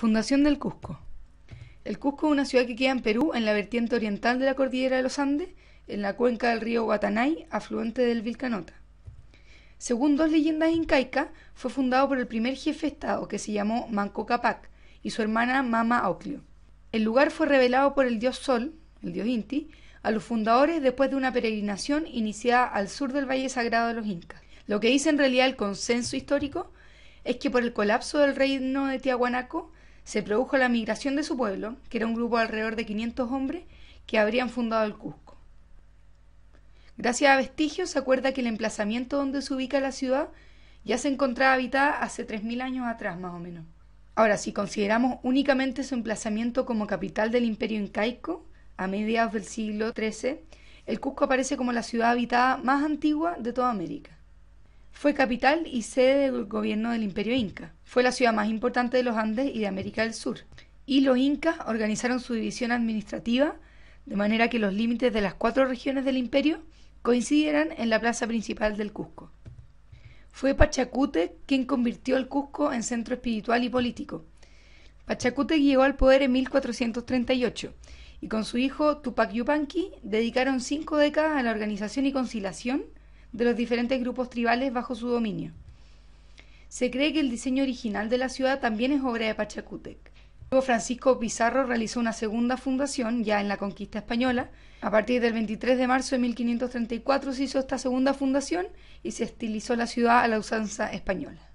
Fundación del Cusco. El Cusco es una ciudad que queda en Perú, en la vertiente oriental de la cordillera de los Andes, en la cuenca del río Guatanay, afluente del Vilcanota. Según dos leyendas incaicas, fue fundado por el primer jefe de Estado, que se llamó Manco Capac, y su hermana Mama Auclio. El lugar fue revelado por el dios Sol, el dios Inti, a los fundadores después de una peregrinación iniciada al sur del Valle Sagrado de los Incas. Lo que dice en realidad el consenso histórico es que por el colapso del reino de Tiahuanaco, se produjo la migración de su pueblo, que era un grupo de alrededor de 500 hombres que habrían fundado el Cusco. Gracias a vestigios se acuerda que el emplazamiento donde se ubica la ciudad ya se encontraba habitada hace 3.000 años atrás más o menos. Ahora, si consideramos únicamente su emplazamiento como capital del imperio incaico, a mediados del siglo XIII, el Cusco aparece como la ciudad habitada más antigua de toda América. Fue capital y sede del gobierno del imperio inca. Fue la ciudad más importante de los Andes y de América del Sur. Y los incas organizaron su división administrativa de manera que los límites de las cuatro regiones del imperio coincidieran en la plaza principal del Cusco. Fue Pachacútec quien convirtió el Cusco en centro espiritual y político. Pachacútec llegó al poder en 1438 y con su hijo Tupac Yupanqui dedicaron cinco décadas a la organización y conciliación de los diferentes grupos tribales bajo su dominio. Se cree que el diseño original de la ciudad también es obra de Pachacútec. Luego Francisco Pizarro realizó una segunda fundación ya en la conquista española. A partir del 23 de marzo de 1534 se hizo esta segunda fundación y se estilizó la ciudad a la usanza española.